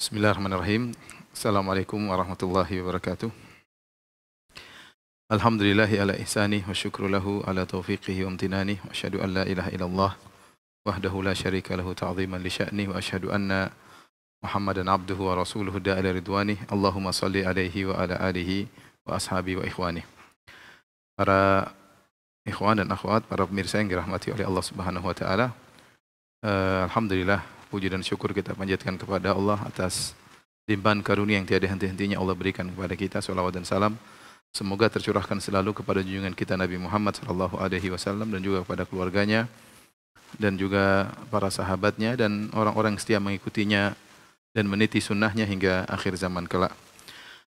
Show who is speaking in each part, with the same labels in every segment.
Speaker 1: Bismillahirrahmanirrahim. Assalamualaikum warahmatullahi wabarakatuh. Alhamdulillahi ala ihsani wa syukru lahu ala taufiqihi wa amtinani wa asyhadu an la ilaha illallah wahdahu la syarika lahu ta'ziman li sya'ni wa asyhadu anna Muhammadan abduhu wa rasuluhu da ila ridwani Allahumma salli alaihi wa ala alihi wa ashabi wa ikhwani Para ikhwan dan akhwat, para pemirsa yang dirahmati oleh Allah Subhanahu wa taala. Uh, alhamdulillah puji dan syukur kita panjatkan kepada Allah atas limpahan karunia yang tiada henti-hentinya Allah berikan kepada kita. Salawat dan salam Semoga tercurahkan selalu kepada junjungan kita Nabi Muhammad sallallahu alaihi wasallam dan juga kepada keluarganya dan juga para sahabatnya dan orang-orang setia mengikutinya dan meniti sunnahnya hingga akhir zaman kelak.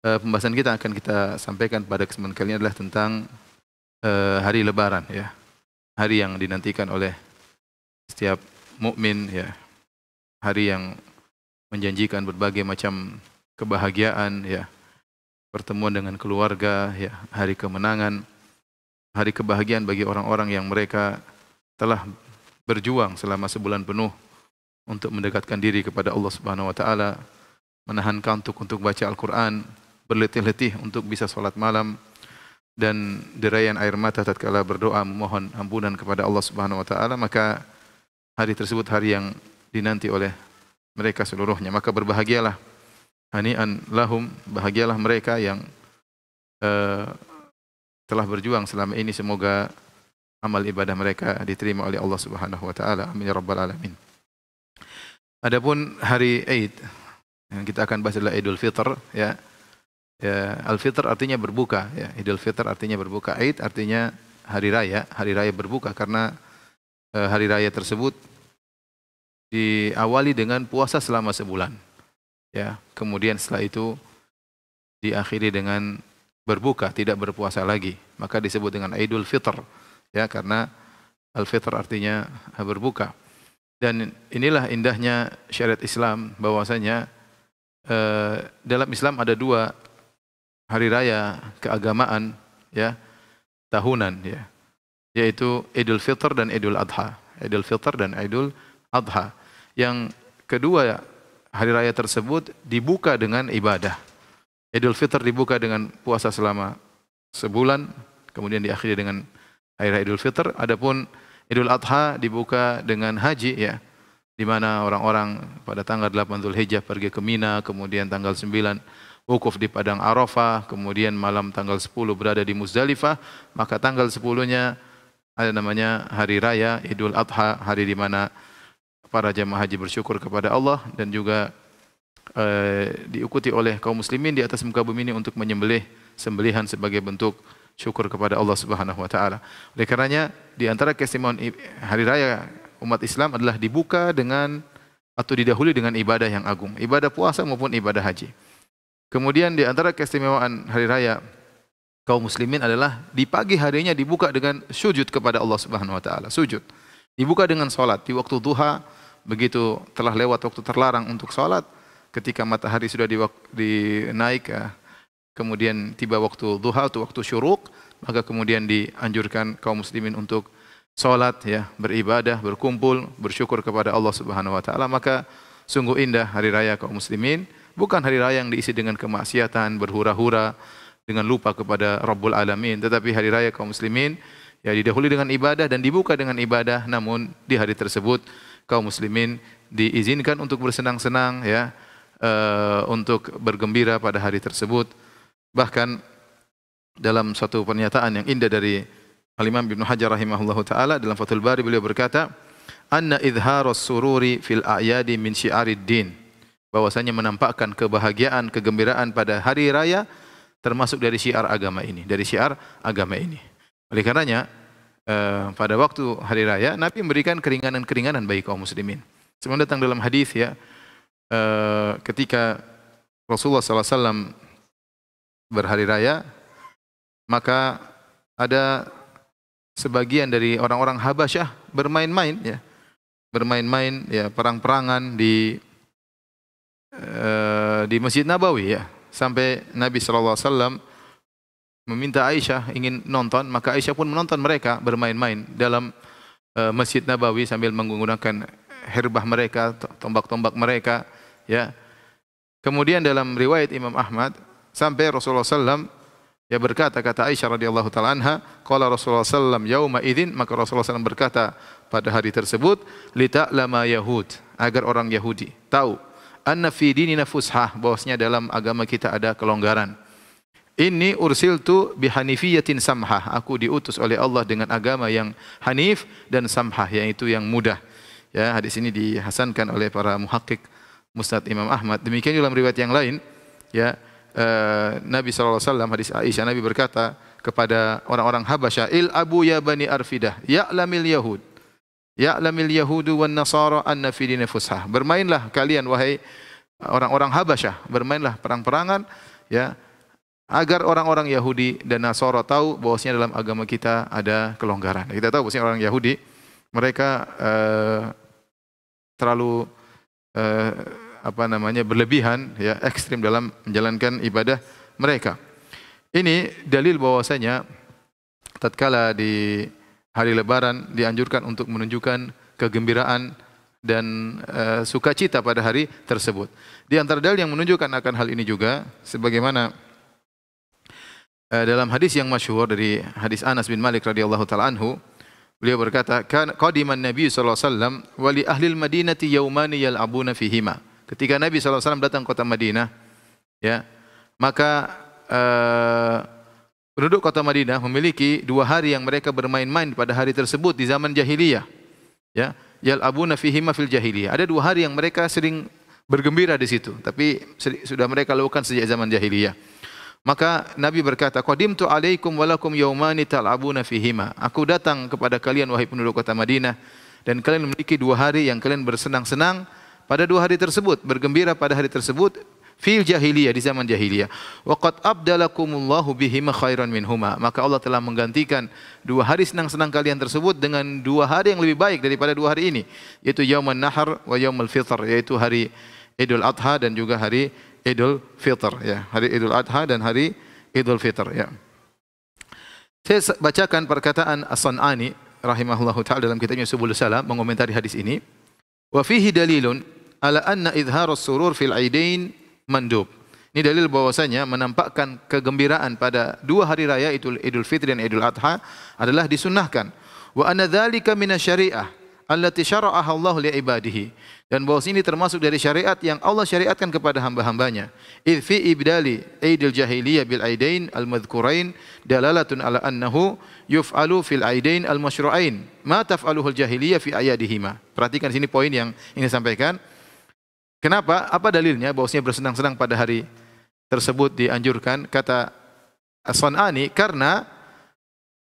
Speaker 1: E, pembahasan kita akan kita sampaikan pada kesempatan kali ini adalah tentang e, hari Lebaran ya, hari yang dinantikan oleh setiap mukmin ya hari yang menjanjikan berbagai macam kebahagiaan ya pertemuan dengan keluarga ya hari kemenangan hari kebahagiaan bagi orang-orang yang mereka telah berjuang selama sebulan penuh untuk mendekatkan diri kepada Allah Subhanahu wa taala menahan kantuk untuk baca Al-Qur'an berletih-letih untuk bisa salat malam dan derayan air mata tatkala berdoa memohon ampunan kepada Allah Subhanahu wa taala maka hari tersebut hari yang dinanti oleh mereka seluruhnya. Maka berbahagialah hani'an lahum, bahagialah mereka yang uh, telah berjuang selama ini semoga amal ibadah mereka diterima oleh Allah Subhanahu wa taala. Amin ya rabbal alamin. Adapun hari Eid yang kita akan bahas adalah Idul Fitr ya. ya Al Fitr artinya berbuka ya. Idul Fitr artinya berbuka. Eid artinya hari raya, hari raya berbuka karena uh, hari raya tersebut diawali dengan puasa selama sebulan. Ya, kemudian setelah itu diakhiri dengan berbuka, tidak berpuasa lagi. Maka disebut dengan Idul Fitr. Ya, karena al-fitr artinya berbuka. Dan inilah indahnya syariat Islam bahwasanya eh, dalam Islam ada dua hari raya keagamaan ya tahunan ya yaitu Idul Fitr dan Idul Adha. Idul Fitr dan Idul Adha. Yang kedua, hari raya tersebut dibuka dengan ibadah. Idul Fitr dibuka dengan puasa selama sebulan, kemudian diakhiri dengan hari raya Idul Fitr. Adapun Idul Adha dibuka dengan haji ya. Di mana orang-orang pada tanggal 8 Zulhijjah pergi ke Mina, kemudian tanggal 9 wukuf di padang Arafah, kemudian malam tanggal 10 berada di Muzdalifah, maka tanggal 10-nya ada namanya hari raya Idul Adha, hari di mana para jemaah haji bersyukur kepada Allah dan juga e, diikuti oleh kaum muslimin di atas muka bumi ini untuk menyembelih sembelihan sebagai bentuk syukur kepada Allah Subhanahu wa taala. Oleh karenanya di antara keistimewaan hari raya umat Islam adalah dibuka dengan atau didahului dengan ibadah yang agung, ibadah puasa maupun ibadah haji. Kemudian di antara keistimewaan hari raya kaum muslimin adalah di pagi harinya dibuka dengan sujud kepada Allah Subhanahu wa taala, sujud. Dibuka dengan salat di waktu duha begitu telah lewat waktu terlarang untuk sholat, ketika matahari sudah ya, kemudian tiba waktu duha atau waktu syuruk, maka kemudian dianjurkan kaum muslimin untuk sholat, ya, beribadah, berkumpul, bersyukur kepada Allah Subhanahu Wa Taala. Maka sungguh indah hari raya kaum muslimin. Bukan hari raya yang diisi dengan kemaksiatan, berhura-hura, dengan lupa kepada Rabbul Alamin. Tetapi hari raya kaum muslimin ya didahului dengan ibadah dan dibuka dengan ibadah namun di hari tersebut kaum muslimin diizinkan untuk bersenang-senang ya e, untuk bergembira pada hari tersebut bahkan dalam satu pernyataan yang indah dari Al-Imam Ibnu Hajar rahimahullahu taala dalam Fathul Bari beliau berkata anna idharus sururi fil a'yadi min syi'arid din bahwasanya menampakkan kebahagiaan kegembiraan pada hari raya termasuk dari syiar agama ini dari syiar agama ini oleh karenanya Eh, pada waktu hari raya Nabi memberikan keringanan-keringanan bagi kaum muslimin. Semua datang dalam hadis ya E, ketika Rasulullah SAW berhari raya maka ada sebagian dari orang-orang Habasyah bermain-main ya bermain-main ya perang-perangan di e, di Masjid Nabawi ya sampai Nabi SAW alaihi meminta Aisyah ingin nonton, maka Aisyah pun menonton mereka bermain-main dalam uh, Masjid Nabawi sambil menggunakan herbah mereka, tombak-tombak mereka, ya. Kemudian dalam riwayat Imam Ahmad sampai Rasulullah SAW ya berkata kata Aisyah radhiyallahu taala anha, qala Rasulullah SAW yauma idzin maka Rasulullah SAW berkata pada hari tersebut lama yahud agar orang Yahudi tahu anna fi dinina fushah bahwasanya dalam agama kita ada kelonggaran. Ini Ursil tu bihanifiyatin samhah. Aku diutus oleh Allah dengan agama yang hanif dan samhah, yaitu yang mudah. Ya, hadis ini dihasankan oleh para muhakkik Musnad Imam Ahmad. Demikian juga dalam riwayat yang lain, ya, eh, Nabi SAW, hadis Aisyah, Nabi berkata kepada orang-orang Habasyah, Il abu ya bani arfidah, ya'lamil yahud. Ya'lamil yahudu wan nasara anna fi Bermainlah kalian, wahai orang-orang Habasyah. Bermainlah perang-perangan, ya, agar orang-orang Yahudi dan Nasoro tahu bahwasanya dalam agama kita ada kelonggaran. Kita tahu bahwasanya orang Yahudi mereka eh, terlalu eh, apa namanya berlebihan ya ekstrim dalam menjalankan ibadah mereka. Ini dalil bahwasanya tatkala di hari Lebaran dianjurkan untuk menunjukkan kegembiraan dan e, sukacita pada hari tersebut. Di antara dalil yang menunjukkan akan hal ini juga sebagaimana Eh, dalam hadis yang masyhur dari hadis Anas bin Malik radhiyallahu taala anhu beliau berkata kan qadiman nabi sallallahu alaihi wasallam wa ahli Madinah madinati yaumani yal'abuna fihima ketika nabi sallallahu alaihi wasallam datang kota Madinah ya maka uh, penduduk kota Madinah memiliki dua hari yang mereka bermain-main pada hari tersebut di zaman jahiliyah ya yal'abuna fihima fil jahiliyah ada dua hari yang mereka sering bergembira di situ tapi sudah mereka lakukan sejak zaman jahiliyah maka Nabi berkata, "Qadimtu alaikum walakum yaumani tal'abuna fihima." Aku datang kepada kalian wahai penduduk kota Madinah dan kalian memiliki dua hari yang kalian bersenang-senang pada dua hari tersebut, bergembira pada hari tersebut fil jahiliyah di zaman jahiliyah. Wa qad abdalakumullahu bihima khairan minhuma. Maka Allah telah menggantikan dua hari senang-senang kalian tersebut dengan dua hari yang lebih baik daripada dua hari ini, yaitu yauman nahar wa yaumul fitr, yaitu hari Idul Adha dan juga hari Idul Fitr ya, hari Idul Adha dan hari Idul Fitr ya. Saya bacakan perkataan As-Sanani rahimahullahu taala dalam kitabnya Subul Salam mengomentari hadis ini. Wa fihi dalilun ala anna idhar surur fil aidain mandub. Ini dalil bahwasanya menampakkan kegembiraan pada dua hari raya itu Idul Fitri dan Idul Adha adalah disunnahkan. Wa anna dzalika allati syara'aha Allah li ibadihi. Dan bahwa ini termasuk dari syariat yang Allah syariatkan kepada hamba-hambanya. Idh fi ibdali aidil jahiliyah bil aidain al madhkurain dalalatun ala annahu yuf'alu fil aidain al Mashru'a'in, Ma taf'aluhul jahiliyah fi ayadihima. Perhatikan sini poin yang ingin sampaikan. Kenapa? Apa dalilnya bahwasanya bersenang-senang pada hari tersebut dianjurkan? Kata As-Sanani karena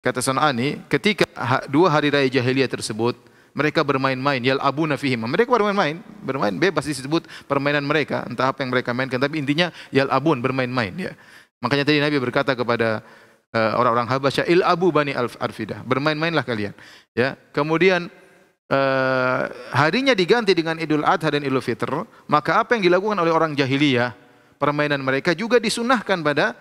Speaker 1: kata Sanani ketika dua hari raya jahiliyah tersebut mereka bermain-main yal abu nafihim mereka bermain-main bermain bebas disebut permainan mereka entah apa yang mereka mainkan tapi intinya yal abun bermain-main ya makanya tadi Nabi berkata kepada uh, orang-orang Habasyah il abu bani al arfidah bermain-mainlah kalian ya kemudian uh, harinya diganti dengan Idul Adha dan Idul Fitr maka apa yang dilakukan oleh orang jahiliyah permainan mereka juga disunahkan pada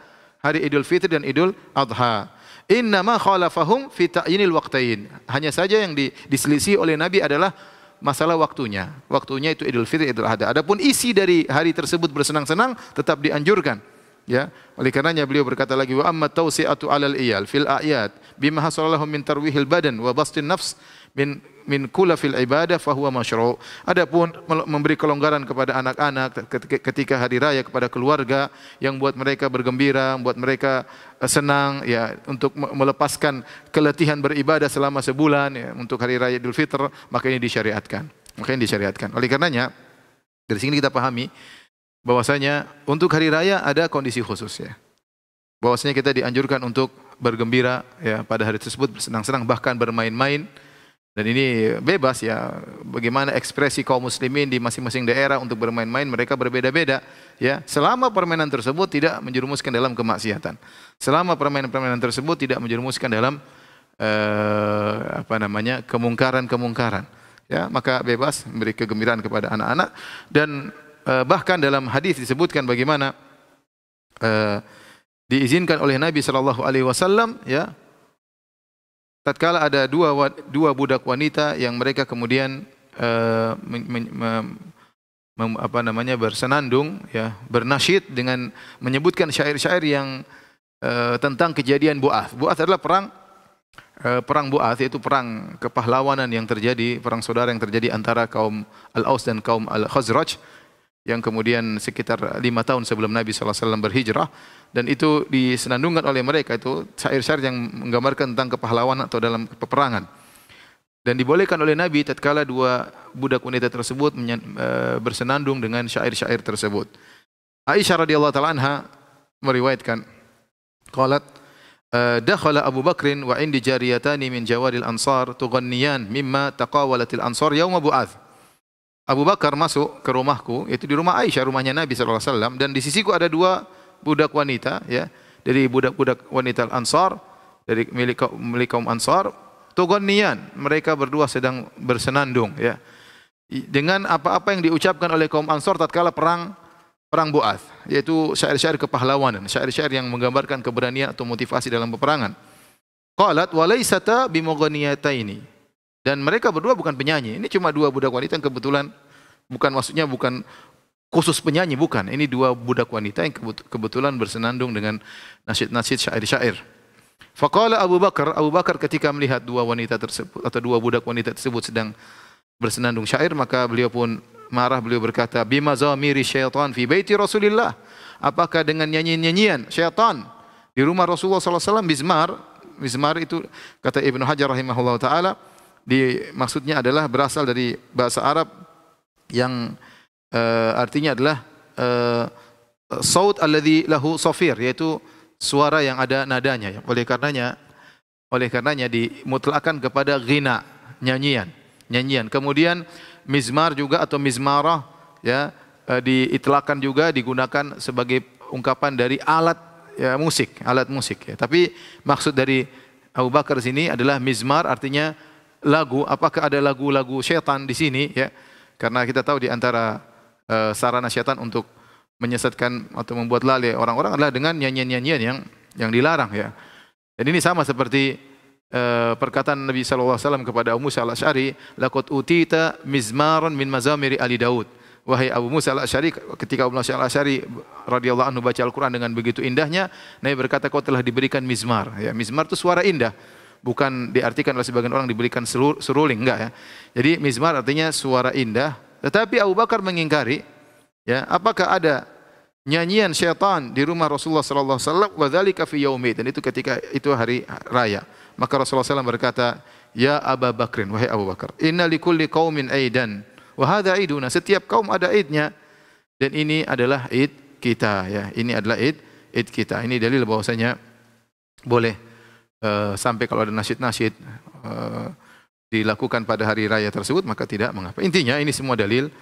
Speaker 1: hari Idul fitr dan Idul Adha Innama khalafahum fi ta'yinil waqtain. Hanya saja yang diselisih oleh Nabi adalah masalah waktunya. Waktunya itu Idul Fitri, Idul Adha. Adapun isi dari hari tersebut bersenang-senang tetap dianjurkan. Ya, oleh karenanya beliau berkata lagi wa amma tausiatu alal iyal fil ayat bima hasalallahu min tarwihil badan wa bastin nafs min min kula fil ibadah fahuwa masyru'. Adapun memberi kelonggaran kepada anak-anak ketika hari raya kepada keluarga yang buat mereka bergembira, buat mereka eh, senang ya untuk melepaskan keletihan beribadah selama sebulan ya untuk hari raya Idul Fitr maka ini disyariatkan. Maka ini disyariatkan. Oleh karenanya dari sini kita pahami bahwasanya untuk hari raya ada kondisi khusus ya. Bahwasanya kita dianjurkan untuk bergembira ya pada hari tersebut bersenang-senang bahkan bermain-main dan ini bebas ya, bagaimana ekspresi kaum muslimin di masing-masing daerah untuk bermain-main mereka berbeda-beda ya. Selama permainan tersebut tidak menjerumuskan dalam kemaksiatan. Selama permainan-permainan tersebut tidak menjerumuskan dalam eh, apa namanya? kemungkaran-kemungkaran. Ya, maka bebas memberi kegembiraan kepada anak-anak dan eh, bahkan dalam hadis disebutkan bagaimana eh, diizinkan oleh Nabi Shallallahu alaihi wasallam ya tatkala ada dua dua budak wanita yang mereka kemudian uh, men, men, men, apa namanya bersenandung ya bernasyid dengan menyebutkan syair-syair yang uh, tentang kejadian Buath. Buath adalah perang uh, perang Buath yaitu perang kepahlawanan yang terjadi perang saudara yang terjadi antara kaum Al-Aus dan kaum Al-Khazraj yang kemudian sekitar lima tahun sebelum Nabi SAW berhijrah dan itu disenandungkan oleh mereka itu syair-syair yang menggambarkan tentang kepahlawanan atau dalam peperangan dan dibolehkan oleh Nabi tatkala dua budak wanita tersebut eh, bersenandung dengan syair-syair tersebut Aisyah radhiyallahu taala anha meriwayatkan qalat eh, dakhala Abu Bakrin wa indi jariyatani min jawaril ansar tughanniyan mimma taqawalatil ansar yauma bu'ath Abu Bakar masuk ke rumahku, itu di rumah Aisyah, rumahnya Nabi SAW, dan di sisiku ada dua budak wanita, ya, dari budak-budak wanita Ansar, dari milik, milik kaum Ansar, Togonian, mereka berdua sedang bersenandung, ya, dengan apa-apa yang diucapkan oleh kaum Ansar tatkala perang perang Buath, yaitu syair-syair kepahlawanan, syair-syair yang menggambarkan keberanian atau motivasi dalam peperangan. Qalat walaisata ini. Dan mereka berdua bukan penyanyi. Ini cuma dua budak wanita yang kebetulan bukan maksudnya bukan khusus penyanyi bukan. Ini dua budak wanita yang kebetulan bersenandung dengan nasid-nasid syair-syair. Faqala Abu Bakar, Abu Bakar ketika melihat dua wanita tersebut atau dua budak wanita tersebut sedang bersenandung syair maka beliau pun marah beliau berkata bima zamiri syaitan fi baiti Rasulillah. Apakah dengan nyanyian-nyanyian syaitan di rumah Rasulullah sallallahu alaihi wasallam Bismar, Bismar itu kata Ibnu Hajar rahimahullah taala di maksudnya adalah berasal dari bahasa Arab yang e, artinya adalah e, eh, saud alladhi lahu safir yaitu suara yang ada nadanya. Oleh karenanya oleh karenanya dimutlakan kepada ghina, nyanyian, nyanyian. Kemudian mizmar juga atau mizmarah ya e, diitlakan juga digunakan sebagai ungkapan dari alat ya, musik, alat musik ya. Tapi maksud dari Abu Bakar sini adalah mizmar artinya lagu, apakah ada lagu-lagu setan di sini ya? Karena kita tahu di antara uh, sarana setan untuk menyesatkan atau membuat lalai orang-orang adalah dengan nyanyian-nyanyian yang yang dilarang ya. Dan ini sama seperti uh, perkataan Nabi sallallahu alaihi wasallam kepada Abu Musa al-Asy'ari, "Laqad utita mizmaran min mazamiri ali Daud." Wahai Abu Musa al-Asy'ari, ketika Abu Musa al-Asy'ari radhiyallahu anhu baca Al-Qur'an dengan begitu indahnya, Nabi berkata, "Kau telah diberikan mizmar." Ya, mizmar itu suara indah bukan diartikan oleh sebagian orang diberikan seruling enggak ya. Jadi mizmar artinya suara indah. Tetapi Abu Bakar mengingkari ya, apakah ada nyanyian syaitan di rumah Rasulullah sallallahu alaihi wasallam wa fi dan itu ketika itu hari raya. Maka Rasulullah SAW berkata, "Ya Abu Bakrin, wahai Abu Bakar, inna likulli qaumin aidan wa hadza aiduna." Setiap kaum ada aidnya dan ini adalah aid kita ya. Ini adalah aid aid kita. Ini dalil bahwasanya boleh Eh, sampai kalau ada nasid-nasid eh, dilakukan pada hari raya tersebut maka tidak mengapa. Intinya ini semua dalil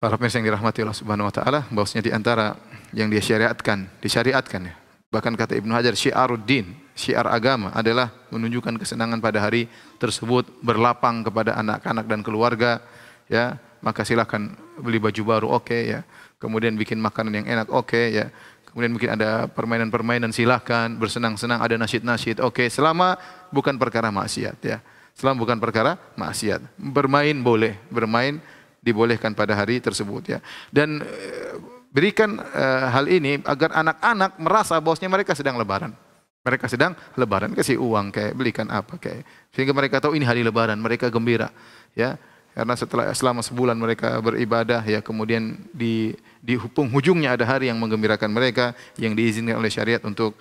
Speaker 1: para pemirsa yang dirahmati Allah Subhanahu wa taala bahwasanya di antara yang dia syariatkan, disyariatkan ya. Bahkan kata Ibnu Hajar syiaruddin, syiar agama adalah menunjukkan kesenangan pada hari tersebut berlapang kepada anak-anak dan keluarga ya, maka silakan beli baju baru oke okay, ya. Kemudian bikin makanan yang enak oke okay, ya kemudian mungkin ada permainan-permainan silahkan, bersenang-senang, ada nasyid-nasyid, oke, okay. selama bukan perkara maksiat ya. Selama bukan perkara maksiat. Bermain boleh, bermain dibolehkan pada hari tersebut ya. Dan eh, berikan uh, hal ini agar anak-anak merasa bosnya mereka sedang lebaran. Mereka sedang lebaran, kasih uang kayak belikan apa kayak. Sehingga mereka tahu ini hari lebaran, mereka gembira ya. Karena setelah selama sebulan mereka beribadah ya kemudian di di penghujungnya ada hari yang menggembirakan mereka yang diizinkan oleh syariat untuk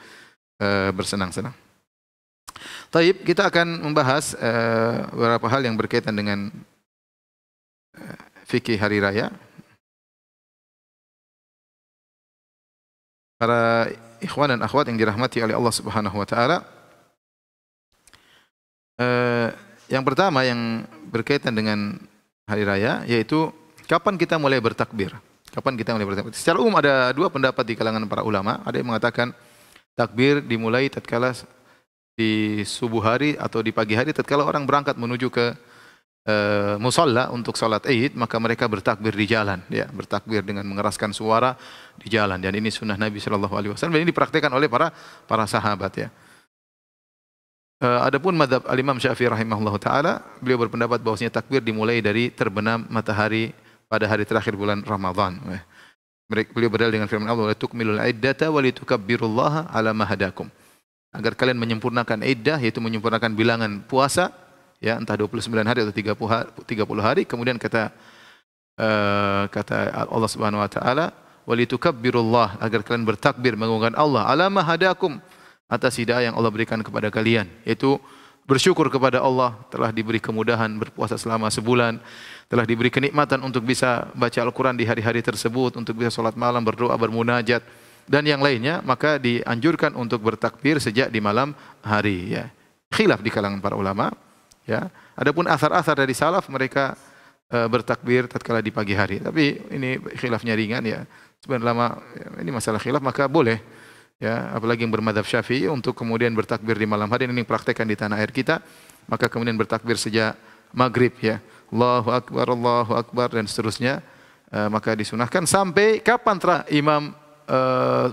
Speaker 1: e, bersenang-senang. Taib, kita akan membahas e, beberapa hal yang berkaitan dengan e, fikih hari raya. Para ikhwan dan akhwat yang dirahmati oleh Allah Subhanahu wa taala. E, yang pertama yang berkaitan dengan hari raya yaitu kapan kita mulai bertakbir? Kapan kita mulai bertakbir? Secara umum ada dua pendapat di kalangan para ulama. Ada yang mengatakan takbir dimulai tatkala di subuh hari atau di pagi hari tatkala orang berangkat menuju ke e, musola untuk sholat Id maka mereka bertakbir di jalan ya bertakbir dengan mengeraskan suara di jalan dan ini sunnah Nabi Shallallahu Alaihi Wasallam dan ini dipraktikkan oleh para para sahabat ya. Eh, adapun madhab al-Imam Syafi'i rahimahullah ta'ala, beliau berpendapat bahwasanya takbir dimulai dari terbenam matahari pada hari terakhir bulan Ramadhan. Eh, beliau berdalil dengan firman Allah, "Tukmilul iddata wa litukabbirullaha ala ma Agar kalian menyempurnakan iddah yaitu menyempurnakan bilangan puasa ya entah 29 hari atau 30 hari, kemudian kata uh, kata Allah Subhanahu wa taala, "Wa agar kalian bertakbir mengagungkan Allah ala ma atas hidayah yang Allah berikan kepada kalian, yaitu bersyukur kepada Allah telah diberi kemudahan berpuasa selama sebulan, telah diberi kenikmatan untuk bisa baca Al-Quran di hari-hari tersebut, untuk bisa sholat malam, berdoa, bermunajat, dan yang lainnya, maka dianjurkan untuk bertakbir sejak di malam hari. Ya. Khilaf di kalangan para ulama. Ya. Adapun asar-asar dari salaf, mereka e, bertakbir tatkala di pagi hari. Tapi ini khilafnya ringan ya. Sebenarnya lama ya, ini masalah khilaf, maka boleh ya apalagi yang bermadhab syafi'i untuk kemudian bertakbir di malam hari ini praktekkan di tanah air kita maka kemudian bertakbir sejak maghrib ya Allahu akbar Allahu akbar dan seterusnya e, maka disunahkan sampai kapan terah imam e,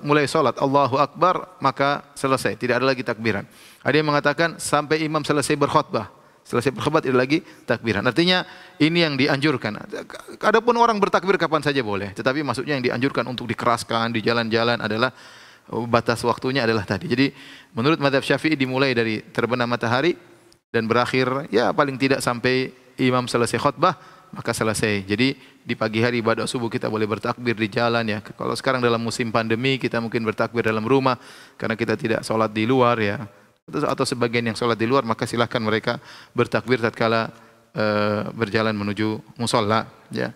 Speaker 1: mulai sholat Allahu akbar maka selesai tidak ada lagi takbiran ada yang mengatakan sampai imam selesai berkhutbah selesai berkhutbah tidak lagi takbiran artinya ini yang dianjurkan adapun orang bertakbir kapan saja boleh tetapi maksudnya yang dianjurkan untuk dikeraskan di jalan-jalan adalah Oh, batas waktunya adalah tadi. Jadi menurut madhab syafi'i dimulai dari terbenam matahari dan berakhir ya paling tidak sampai imam selesai khutbah maka selesai. Jadi di pagi hari ibadah subuh kita boleh bertakbir di jalan ya. Kalau sekarang dalam musim pandemi kita mungkin bertakbir dalam rumah karena kita tidak sholat di luar ya. Atau sebagian yang sholat di luar maka silahkan mereka bertakbir tatkala e, berjalan menuju musola ya.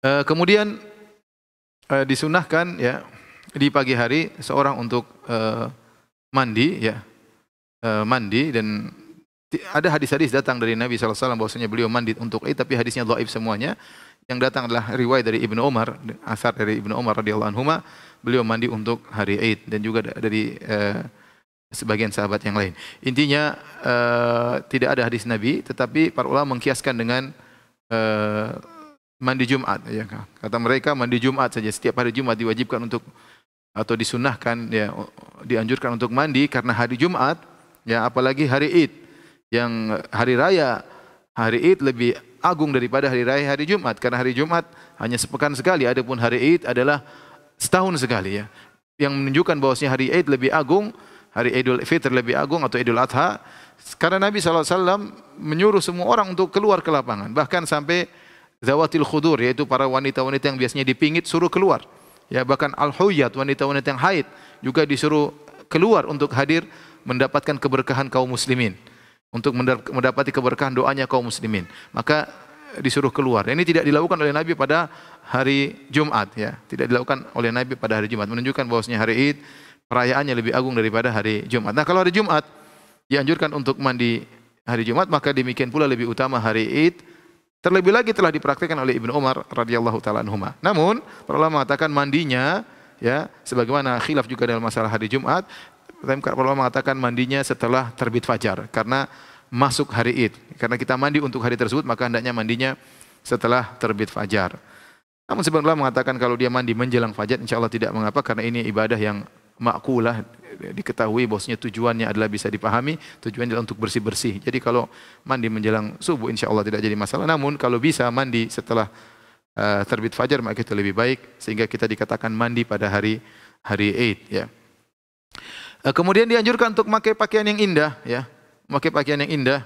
Speaker 1: E, kemudian e, disunahkan ya di pagi hari seorang untuk uh, mandi ya uh, mandi dan ada hadis-hadis datang dari Nabi SAW bahwasanya beliau mandi untuk itu tapi hadisnya dhaif semuanya yang datang adalah riwayat dari Ibnu Umar asar dari Ibnu Umar radhiyallahu anhu beliau mandi untuk hari Id dan juga dari uh, sebagian sahabat yang lain intinya uh, tidak ada hadis Nabi tetapi para ulama mengkiaskan dengan uh, mandi Jumat ya kata mereka mandi Jumat saja setiap hari Jumat diwajibkan untuk atau disunahkan ya dianjurkan untuk mandi karena hari Jumat ya apalagi hari Id yang hari raya hari Id lebih agung daripada hari raya hari Jumat karena hari Jumat hanya sepekan sekali adapun hari Id adalah setahun sekali ya yang menunjukkan bahwasanya hari Id lebih agung hari Idul Fitr lebih agung atau Idul Adha karena Nabi SAW menyuruh semua orang untuk keluar ke lapangan bahkan sampai zawatil khudur yaitu para wanita-wanita yang biasanya dipingit suruh keluar Ya, bahkan al-huyat, wanita-wanita yang haid juga disuruh keluar untuk hadir mendapatkan keberkahan kaum muslimin. Untuk mendapati keberkahan doanya kaum muslimin. Maka disuruh keluar. Ini tidak dilakukan oleh Nabi pada hari Jumat ya, tidak dilakukan oleh Nabi pada hari Jumat menunjukkan bahwasanya hari Id perayaannya lebih agung daripada hari Jumat. Nah, kalau hari Jumat dianjurkan untuk mandi hari Jumat, maka demikian pula lebih utama hari Id Terlebih lagi telah dipraktikkan oleh Ibnu Umar radhiyallahu taala anhuma. Namun, para ulama mengatakan mandinya ya, sebagaimana khilaf juga dalam masalah hari Jumat, para ulama mengatakan mandinya setelah terbit fajar karena masuk hari Id. Karena kita mandi untuk hari tersebut, maka hendaknya mandinya setelah terbit fajar. Namun sebenarnya mengatakan kalau dia mandi menjelang fajar, insya Allah tidak mengapa karena ini ibadah yang makulah diketahui bahwasanya tujuannya adalah bisa dipahami, tujuannya adalah untuk bersih-bersih. Jadi kalau mandi menjelang subuh insya Allah tidak jadi masalah. Namun kalau bisa mandi setelah uh, terbit fajar maka itu lebih baik sehingga kita dikatakan mandi pada hari hari Eid ya. Uh, kemudian dianjurkan untuk memakai pakaian yang indah ya. Memakai pakaian yang indah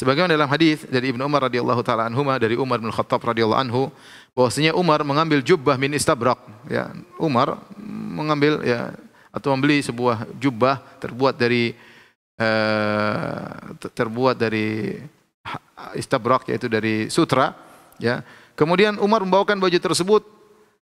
Speaker 1: Sebagaimana dalam hadis dari Ibnu Umar radhiyallahu taala anhu dari Umar bin Khattab radhiyallahu anhu bahwasanya Umar mengambil jubah min istabrak ya Umar mengambil ya atau membeli sebuah jubah terbuat dari eh, terbuat dari istabrak yaitu dari sutra ya kemudian Umar membawakan baju tersebut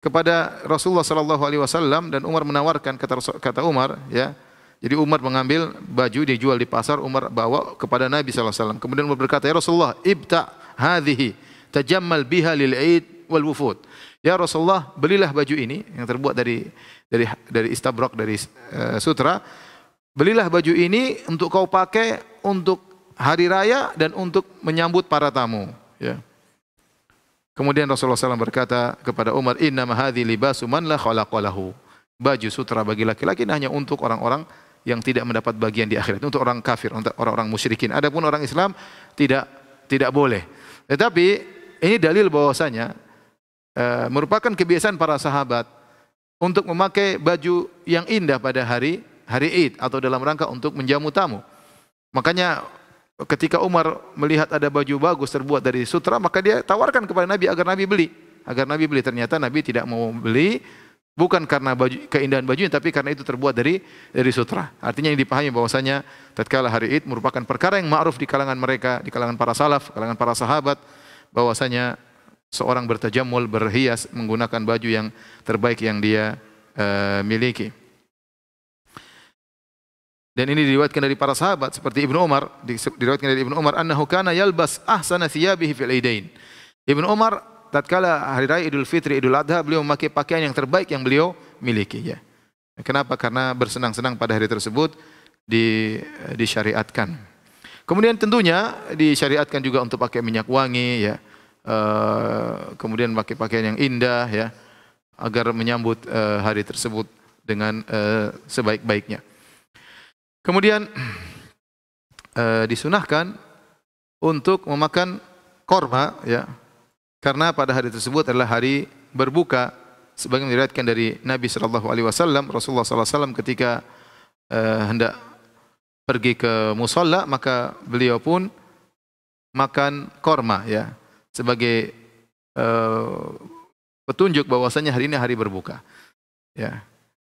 Speaker 1: kepada Rasulullah sallallahu alaihi wasallam dan Umar menawarkan kata kata Umar ya jadi Umar mengambil baju dijual di pasar, Umar bawa kepada Nabi SAW. Kemudian Umar berkata, "Ya Rasulullah, ibta hadhihi tajammal biha lil Eid wal wufud." Ya Rasulullah, belilah baju ini yang terbuat dari dari dari istabrak dari uh, sutra. Belilah baju ini untuk kau pakai untuk hari raya dan untuk menyambut para tamu, ya. Kemudian Rasulullah SAW berkata kepada Umar, "Inna mahadhi libasu man la khalaqalahu." Baju sutra bagi laki-laki hanya untuk orang-orang yang tidak mendapat bagian di akhirat. Untuk orang kafir, untuk orang-orang musyrikin. Adapun orang Islam tidak tidak boleh. Tetapi ini dalil bahwasanya e, merupakan kebiasaan para sahabat untuk memakai baju yang indah pada hari hari Id atau dalam rangka untuk menjamu tamu. Makanya ketika Umar melihat ada baju bagus terbuat dari sutra, maka dia tawarkan kepada Nabi agar Nabi beli. Agar Nabi beli. Ternyata Nabi tidak mau beli, Bukan karena baju, keindahan bajunya, tapi karena itu terbuat dari dari sutra. Artinya yang dipahami bahwasanya tatkala hari Id merupakan perkara yang ma'ruf di kalangan mereka, di kalangan para salaf, kalangan para sahabat, bahwasanya seorang bertajamul, berhias menggunakan baju yang terbaik yang dia uh, miliki. Dan ini diriwayatkan dari para sahabat seperti Ibn Umar, diriwayatkan dari Ibn Umar annahu kana yalbas ahsana thiyabihi fil idain. Ibn Umar tatkala hari raya Idul Fitri, Idul Adha beliau memakai pakaian yang terbaik yang beliau miliki ya. Kenapa? Karena bersenang-senang pada hari tersebut di eh, disyariatkan. Kemudian tentunya disyariatkan juga untuk pakai minyak wangi ya. E, kemudian pakai pakaian yang indah ya agar menyambut e, hari tersebut dengan e, sebaik-baiknya. Kemudian e, disunahkan untuk memakan korma ya karena pada hari tersebut adalah hari berbuka sebagaimana diriwayatkan dari Nabi sallallahu alaihi wasallam Rasulullah sallallahu alaihi wasallam ketika uh, hendak pergi ke musola maka beliau pun makan korma ya sebagai uh, petunjuk bahwasanya hari ini hari berbuka ya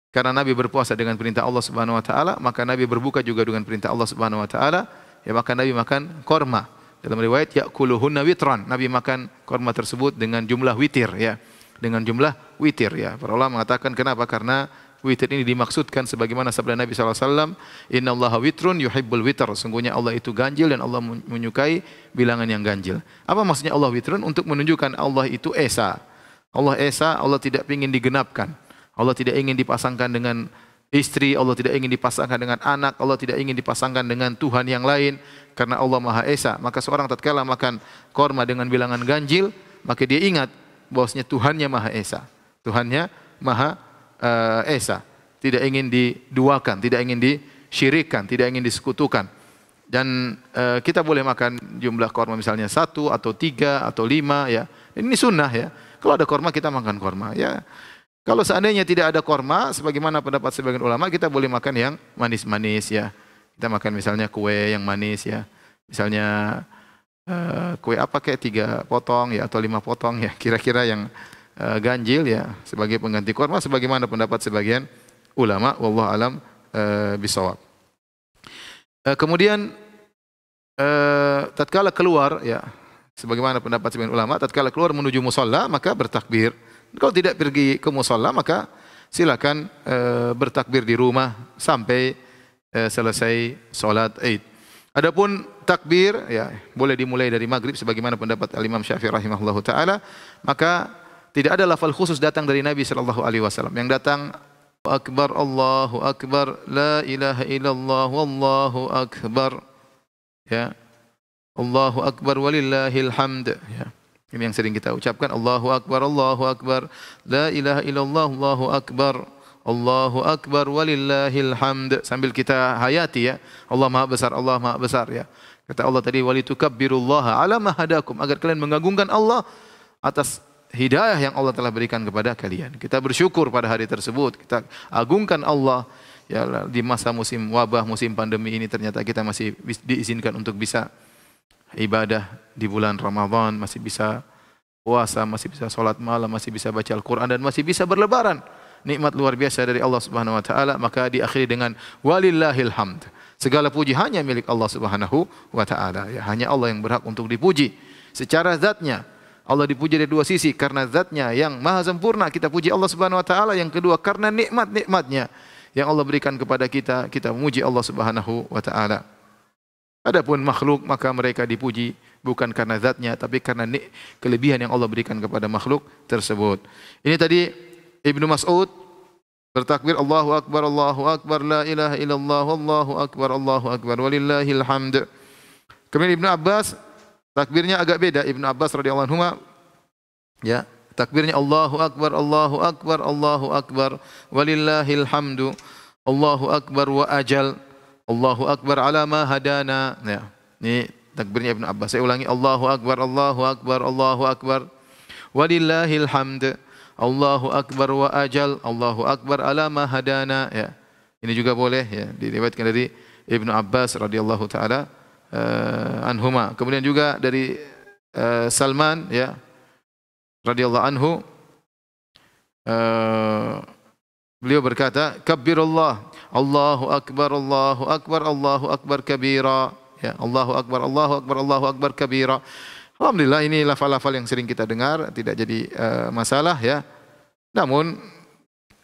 Speaker 1: karena Nabi berpuasa dengan perintah Allah Subhanahu wa taala, maka Nabi berbuka juga dengan perintah Allah Subhanahu wa taala, ya maka Nabi makan korma. Dalam riwayat yakuluhunna witran. Nabi makan kurma tersebut dengan jumlah witir ya. Dengan jumlah witir ya. Para ulama mengatakan kenapa? Karena witir ini dimaksudkan sebagaimana sabda Nabi SAW, Inna Allah witrun yuhibbul witr. Sungguhnya Allah itu ganjil dan Allah menyukai bilangan yang ganjil. Apa maksudnya Allah witrun? Untuk menunjukkan Allah itu Esa. Allah Esa, Allah tidak ingin digenapkan. Allah tidak ingin dipasangkan dengan istri, Allah tidak ingin dipasangkan dengan anak, Allah tidak ingin dipasangkan dengan Tuhan yang lain karena Allah Maha Esa. Maka seorang tatkala makan korma dengan bilangan ganjil, maka dia ingat bahwasanya Tuhannya Maha Esa. Tuhannya Maha uh, Esa. Tidak ingin diduakan, tidak ingin disyirikan tidak ingin disekutukan. Dan uh, kita boleh makan jumlah korma misalnya satu atau tiga atau lima ya. Ini sunnah ya. Kalau ada korma kita makan korma ya. Kalau seandainya tidak ada korma, sebagaimana pendapat sebagian ulama, kita boleh makan yang manis-manis ya. Kita makan misalnya kue yang manis ya. Misalnya uh, kue apa kayak tiga potong ya atau lima potong ya. Kira-kira yang uh, ganjil ya sebagai pengganti korma, sebagaimana pendapat sebagian ulama. Wallah alam uh, bisawab. Uh, kemudian uh, tatkala keluar ya, sebagaimana pendapat sebagian ulama, tatkala keluar menuju musola maka bertakbir. Kau tidak pergi ke musola maka silakan e, bertakbir di rumah sampai e, selesai solat Id. Adapun takbir ya boleh dimulai dari maghrib sebagaimana pendapat Al Imam Syafi'i rahimahullahu taala maka tidak ada lafal khusus datang dari Nabi sallallahu alaihi wasallam yang datang akbar Allahu akbar la ilaha illallah wallahu akbar ya Allahu akbar walillahil hamd ya ini yang sering kita ucapkan Allahu akbar Allahu akbar la ilaha illallah Allahu akbar Allahu akbar walillahil hamd sambil kita hayati ya Allah Maha besar Allah Maha besar ya kata Allah tadi walitukabbirullaha ala ma hadakum agar kalian mengagungkan Allah atas hidayah yang Allah telah berikan kepada kalian kita bersyukur pada hari tersebut kita agungkan Allah ya di masa musim wabah musim pandemi ini ternyata kita masih diizinkan untuk bisa ibadah di bulan Ramadan, masih bisa puasa, masih bisa sholat malam, masih bisa baca Al-Quran dan masih bisa berlebaran. Nikmat luar biasa dari Allah Subhanahu wa taala, maka diakhiri dengan walillahil hamd. Segala puji hanya milik Allah Subhanahu wa taala. Ya, hanya Allah yang berhak untuk dipuji secara zatnya. Allah dipuji dari dua sisi karena zatnya yang maha sempurna kita puji Allah Subhanahu wa taala yang kedua karena nikmat-nikmatnya yang Allah berikan kepada kita kita memuji Allah Subhanahu wa taala. Adapun makhluk maka mereka dipuji bukan karena zatnya tapi karena kelebihan yang Allah berikan kepada makhluk tersebut. Ini tadi Ibnu Mas'ud bertakbir Allahu akbar Allahu akbar la ilaha illallah Allahu akbar Allahu akbar walillahil hamd. Kemudian Ibnu Abbas takbirnya agak beda Ibnu Abbas radhiyallahu anhu ya takbirnya Allahu akbar Allahu akbar Allahu akbar walillahil hamdu Allahu akbar wa ajal. Allahu akbar ala ma hadana. Ya. Ini takbirnya Ibnu Abbas. Saya ulangi Allahu akbar Allahu akbar Allahu akbar. Walillahil hamd. Allahu akbar wa ajal. Allahu akbar ala ma hadana. Ya. Ini juga boleh ya diriwayatkan dari Ibnu Abbas radhiyallahu taala uh, anhuma. Kemudian juga dari uh, Salman ya radhiyallahu anhu uh, beliau berkata kabbirullah Allahu akbar Allahu akbar Allahu akbar kabira ya Allahu akbar Allahu akbar Allahu akbar kabira Alhamdulillah ini lafal-lafal yang sering kita dengar tidak jadi uh, masalah ya namun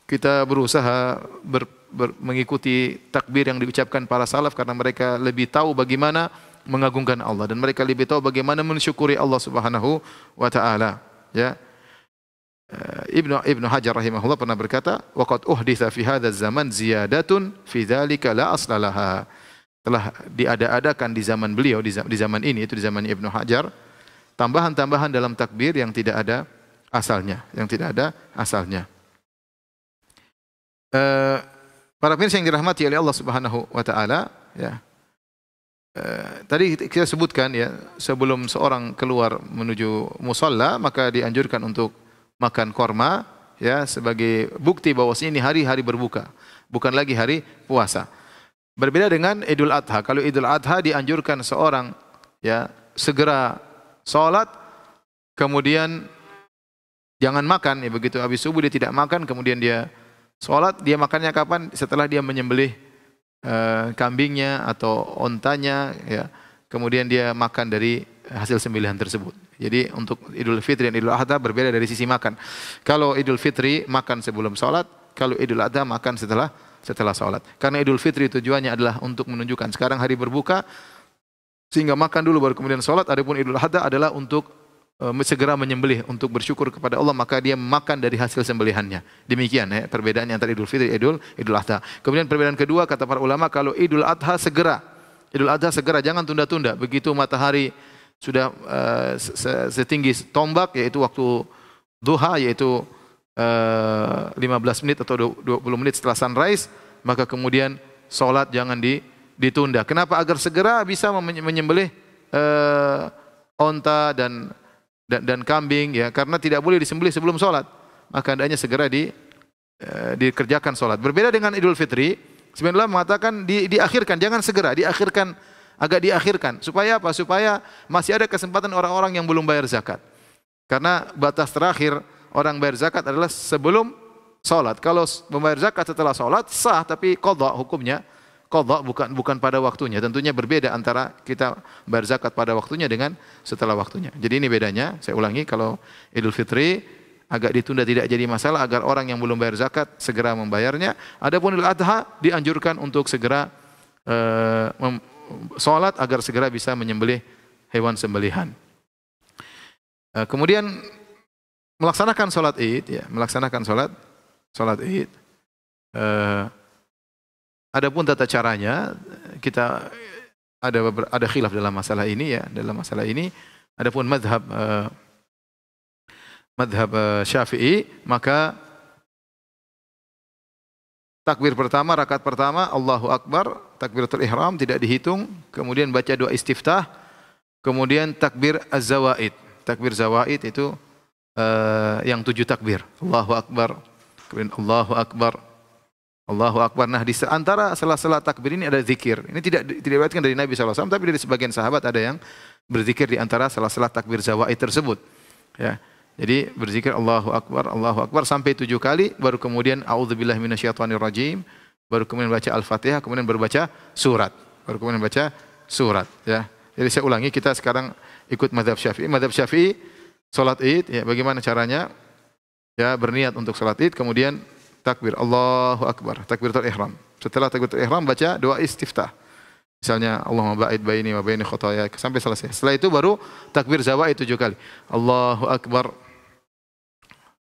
Speaker 1: kita berusaha ber, ber, mengikuti takbir yang diucapkan para salaf karena mereka lebih tahu bagaimana mengagungkan Allah dan mereka lebih tahu bagaimana mensyukuri Allah Subhanahu wa taala ya Eh, Ibnu Ibnu Hajar rahimahullah pernah berkata, "Waqad uhditsa fi hadzal zaman ziyadatun fi dzalika la aslalaha." Telah diada-adakan di zaman beliau di zaman ini itu di zaman Ibnu Hajar tambahan-tambahan dalam takbir yang tidak ada asalnya, yang tidak ada asalnya. E, para pemirsa yang dirahmati oleh Allah Subhanahu wa taala, ya. E, tadi kita sebutkan ya, sebelum seorang keluar menuju musalla maka dianjurkan untuk makan korma ya sebagai bukti bahwa ini hari-hari berbuka, bukan lagi hari puasa. Berbeda dengan Idul Adha. Kalau Idul Adha dianjurkan seorang ya segera sholat, kemudian jangan makan ya begitu habis subuh dia tidak makan kemudian dia sholat, dia makannya kapan setelah dia menyembelih eh, kambingnya atau ontanya ya kemudian dia makan dari hasil sembelihan tersebut jadi untuk Idul Fitri dan Idul Adha berbeda dari sisi makan. Kalau Idul Fitri makan sebelum sholat, kalau Idul Adha makan setelah setelah sholat. Karena Idul Fitri tujuannya adalah untuk menunjukkan sekarang hari berbuka sehingga makan dulu baru kemudian sholat. Adapun Idul Adha adalah untuk eh, segera menyembelih untuk bersyukur kepada Allah maka dia makan dari hasil sembelihannya. Demikian ya perbedaannya antara Idul Fitri Idul Idul Adha. Kemudian perbedaan kedua kata para ulama kalau Idul Adha segera Idul Adha segera jangan tunda-tunda begitu matahari sudah uh, setinggi tombak yaitu waktu duha yaitu uh, eh, 15 menit atau 20 menit setelah sunrise maka kemudian sholat jangan di, ditunda. Kenapa? Agar segera bisa menyembelih uh, onta dan, dan dan kambing ya karena tidak boleh disembelih sebelum sholat. Maka adanya segera di uh, dikerjakan sholat. Berbeda dengan Idul Fitri, sebenarnya mengatakan di, diakhirkan, jangan segera, diakhirkan agak diakhirkan. Supaya apa? Supaya masih ada kesempatan orang-orang yang belum bayar zakat. Karena batas terakhir orang bayar zakat adalah sebelum sholat. Kalau membayar zakat setelah sholat sah, tapi kodok hukumnya kodok bukan bukan pada waktunya. Tentunya berbeda antara kita bayar zakat pada waktunya dengan setelah waktunya. Jadi ini bedanya. Saya ulangi kalau Idul Fitri agak ditunda tidak jadi masalah agar orang yang belum bayar zakat segera membayarnya. Adapun Idul Adha dianjurkan untuk segera eh, sholat agar segera bisa menyembelih hewan sembelihan. Eh, kemudian melaksanakan sholat id, ya, melaksanakan sholat sholat id. Eh, adapun tata caranya kita ada ada khilaf dalam masalah ini ya, dalam masalah ini. Adapun madhab eh, madhab syafi'i maka Takbir pertama, rakaat pertama, Allahu Akbar, takbiratul ihram tidak dihitung, kemudian baca doa istiftah, kemudian takbir az-zawaid. Takbir zawaid itu uh, yang tujuh takbir. Allahu Akbar, kemudian Allahu Akbar, Allahu Akbar. Nah, di antara sela-sela takbir ini ada zikir. Ini tidak tidak diriwayatkan dari Nabi SAW, tapi dari sebagian sahabat ada yang berzikir di antara sela-sela takbir zawaid tersebut. Ya. Jadi berzikir Allahu Akbar, Allahu Akbar sampai tujuh kali, baru kemudian A'udzubillah rajim, baru kemudian baca Al-Fatihah, kemudian baca surat. Baru kemudian baca surat. Ya. Jadi saya ulangi, kita sekarang ikut madhab syafi'i. Madhab syafi'i, sholat id, ya, bagaimana caranya? Ya, berniat untuk sholat id, kemudian takbir Allahu Akbar, takbir ihram. Setelah takbir ihram, baca doa istiftah. Misalnya Allahumma ba'id baini wa baini khotaya sampai selesai. Setelah itu baru takbir zawaid tujuh kali. Allahu Akbar.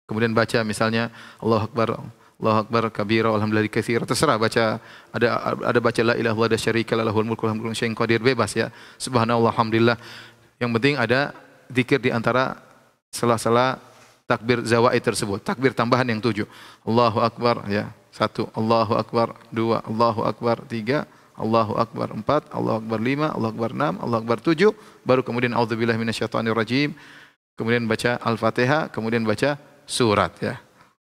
Speaker 1: Kemudian baca misalnya Allah Akbar, Allah Akbar kabira alhamdulillah katsir. Terserah baca ada ada baca la ilaha illallah syarika lahul mulku lahul mulku qadir bebas ya. Subhanallah alhamdulillah. Yang penting ada zikir di antara sela-sela takbir zawaid tersebut. Takbir tambahan yang tujuh. Allahu Akbar ya. Satu, Allahu Akbar. Dua, Allahu Akbar. Tiga, Allahu Akbar empat, Allahu Akbar lima, Allahu Akbar enam, Allahu Akbar tujuh. Baru kemudian A'udzubillah minasyaitonirrajim. Kemudian baca Al-Fatihah, kemudian baca surat ya.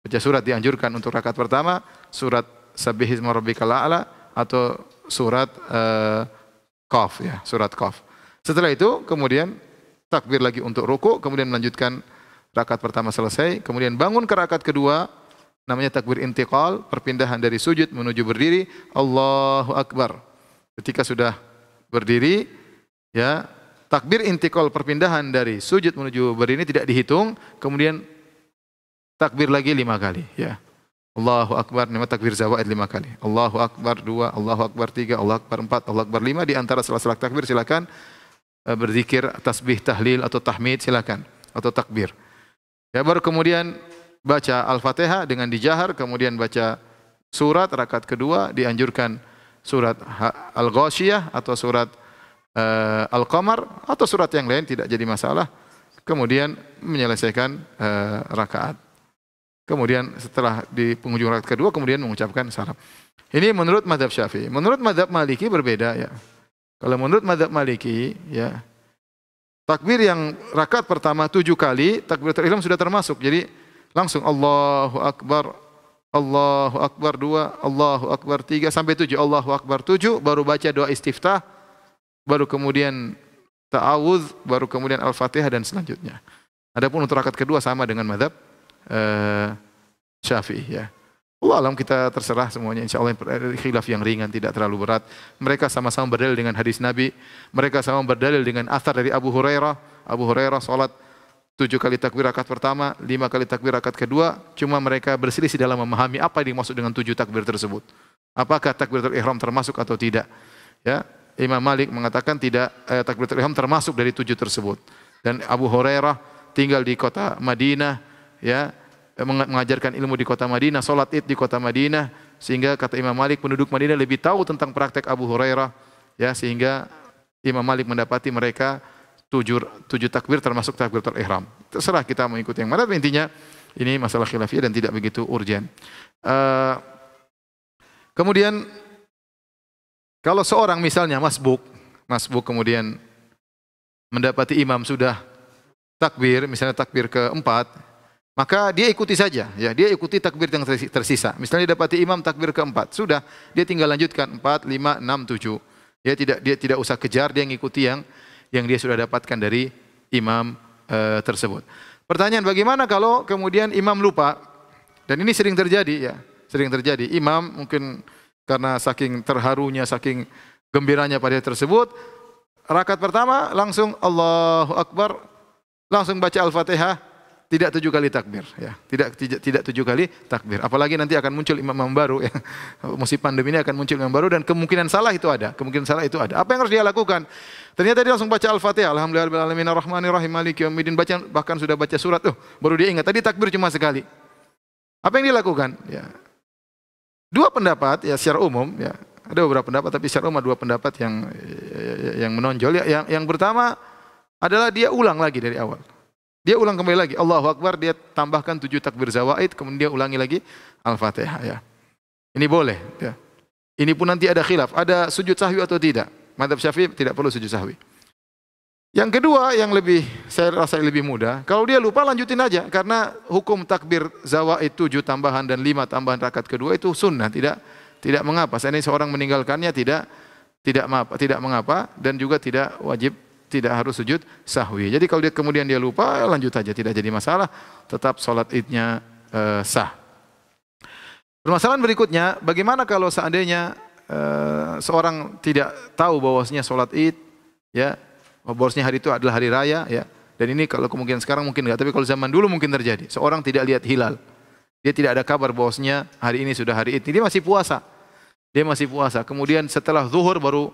Speaker 1: Baca surat dianjurkan untuk rakaat pertama, surat Sabihisma rabbikal a'la atau surat uh, Qaf ya, surat Qaf. Setelah itu kemudian takbir lagi untuk ruku, kemudian melanjutkan rakaat pertama selesai, kemudian bangun ke rakaat kedua namanya takbir intiqal, perpindahan dari sujud menuju berdiri, Allahu Akbar. Ketika sudah berdiri ya takbir intikal perpindahan dari sujud menuju berdiri tidak dihitung, kemudian takbir lagi lima kali. Ya. Allahu Akbar, lima takbir zawaid lima kali. Allahu Akbar dua, Allahu Akbar tiga, Allahu Akbar empat, Allahu Akbar lima. Di antara salah-salah takbir silakan eh, berzikir tasbih tahlil atau tahmid silakan atau takbir. Ya baru kemudian baca Al-Fatihah dengan dijahar, kemudian baca surat rakaat kedua dianjurkan surat Al-Ghasyiyah atau surat uh, Al-Qamar atau surat yang lain tidak jadi masalah. Kemudian menyelesaikan uh, rakaat. Kemudian setelah di penghujung rakaat kedua kemudian mengucapkan salam. Ini menurut madhab Syafi'i. Menurut madhab Maliki berbeda ya. Kalau menurut madhab Maliki ya takbir yang rakaat pertama tujuh kali takbir terihram sudah termasuk. Jadi langsung Allahu Akbar, Allahu Akbar dua, Allahu Akbar tiga sampai tujuh, Allahu Akbar tujuh baru baca doa istiftah, baru kemudian ta'awudz, baru kemudian al-fatihah dan selanjutnya. Adapun untuk rakaat kedua sama dengan madhab uh, Syafi'i ya. Allah alam kita terserah semuanya. Insya Allah khilaf yang ringan tidak terlalu berat. Mereka sama-sama berdalil dengan hadis Nabi. Mereka sama berdalil dengan asar dari Abu Hurairah. Abu Hurairah sholat tujuh kali takbir rakaat pertama, lima kali takbir rakaat kedua. Cuma mereka berselisih dalam memahami apa yang dimaksud dengan tujuh takbir tersebut. Apakah takbir ihram termasuk atau tidak? Ya, Imam Malik mengatakan tidak eh, takbir ihram termasuk dari tujuh tersebut. Dan Abu Hurairah tinggal di kota Madinah, ya eh, mengajarkan ilmu di kota Madinah, salat Id di kota Madinah sehingga kata Imam Malik penduduk Madinah lebih tahu tentang praktek Abu Hurairah ya sehingga Imam Malik mendapati mereka tujuh, tujuh takbir termasuk takbir terihram. Terserah kita mengikuti yang mana intinya ini masalah khilafiyah dan tidak begitu urgen. Uh, eh, kemudian kalau seorang misalnya masbuk, masbuk kemudian mendapati imam sudah takbir, misalnya takbir keempat, maka dia ikuti saja, ya dia ikuti takbir yang tersisa. Misalnya dia dapati imam takbir keempat, sudah dia tinggal lanjutkan empat, lima, enam, tujuh. Dia tidak dia tidak usah kejar, dia ngikuti yang yang dia sudah dapatkan dari imam e, tersebut. Pertanyaan bagaimana kalau kemudian imam lupa? Dan ini sering terjadi ya, sering terjadi. Imam mungkin karena saking terharunya, saking gembiranya pada tersebut, rakaat pertama langsung Allahu Akbar, langsung baca Al-Fatihah, tidak tujuh kali takbir ya tidak tidak, tidak tujuh kali takbir apalagi nanti akan muncul imam-imam baru ya musim pandemi ini akan muncul imam baru dan kemungkinan salah itu ada kemungkinan salah itu ada apa yang harus dia lakukan ternyata dia langsung baca al-fatihah alhamdulillahirabbil rahmanirrahim baca bahkan sudah baca surat tuh baru dia ingat tadi takbir cuma sekali apa yang dilakukan ya dua pendapat ya secara umum ya ada beberapa pendapat tapi secara umum dua pendapat yang ya, ya, ya, yang menonjol ya yang yang pertama adalah dia ulang lagi dari awal dia ulang kembali lagi, Allahu Akbar, dia tambahkan tujuh takbir zawaid, kemudian dia ulangi lagi Al-Fatihah. Ya. Ini boleh. Ya. Ini pun nanti ada khilaf, ada sujud sahwi atau tidak. Madhab syafi'i tidak perlu sujud sahwi. Yang kedua yang lebih saya rasa lebih mudah, kalau dia lupa lanjutin aja karena hukum takbir zawaid tujuh tambahan dan lima tambahan rakaat kedua itu sunnah tidak tidak mengapa. saya ini seorang meninggalkannya tidak tidak mengapa, tidak mengapa dan juga tidak wajib tidak harus sujud sahwi. Jadi kalau dia kemudian dia lupa, ya lanjut aja tidak jadi masalah, tetap sholat idnya e, sah. Permasalahan berikutnya, bagaimana kalau seandainya e, seorang tidak tahu bahwasanya sholat id, ya, bahwasanya hari itu adalah hari raya, ya. Dan ini kalau kemungkinan sekarang mungkin enggak, tapi kalau zaman dulu mungkin terjadi. Seorang tidak lihat hilal. Dia tidak ada kabar bahwasanya hari ini sudah hari id. Dia masih puasa. Dia masih puasa. Kemudian setelah zuhur baru